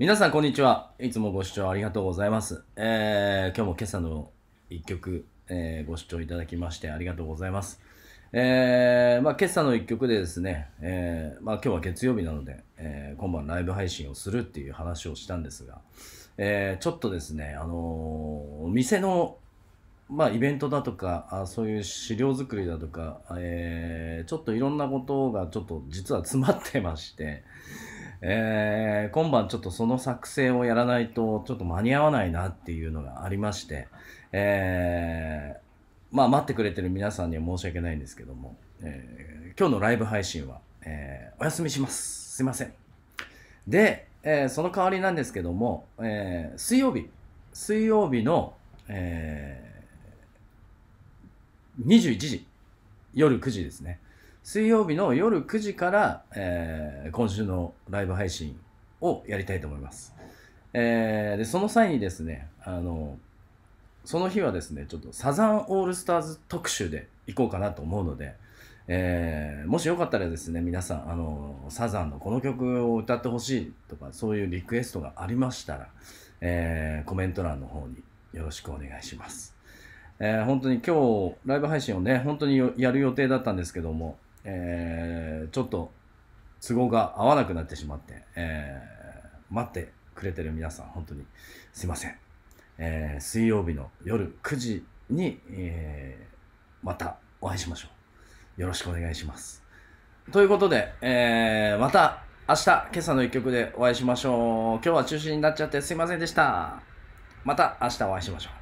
皆さんこんにちは。いつもご視聴ありがとうございます。えー、今日も今朝の一曲、えー、ご視聴いただきましてありがとうございます。えー、まあ今朝の一曲でですね、えー、まあ今日は月曜日なので、えー、今晩ライブ配信をするっていう話をしたんですが、えー、ちょっとですね、あのー、店のまあ、イベントだとかあそういう資料作りだとか、えー、ちょっといろんなことがちょっと実は詰まってまして、えー、今晩ちょっとその作戦をやらないとちょっと間に合わないなっていうのがありまして、えー、まあ待ってくれてる皆さんには申し訳ないんですけども、えー、今日のライブ配信は、えー、お休みします。すいません。で、えー、その代わりなんですけども、えー、水曜日、水曜日の、えー、21時、夜9時ですね。水曜日の夜9時から、えー、今週のライブ配信をやりたいと思います。えー、でその際にですねあの、その日はですね、ちょっとサザンオールスターズ特集で行こうかなと思うので、えー、もしよかったらですね、皆さん、あのサザンのこの曲を歌ってほしいとか、そういうリクエストがありましたら、えー、コメント欄の方によろしくお願いします。えー、本当に今日、ライブ配信をね、本当にやる予定だったんですけども、えー、ちょっと都合が合わなくなってしまって、えー、待ってくれてる皆さん、本当にすいません。えー、水曜日の夜9時に、えー、またお会いしましょう。よろしくお願いします。ということで、えー、また明日、今朝の一曲でお会いしましょう。今日は中止になっちゃってすいませんでした。また明日お会いしましょう。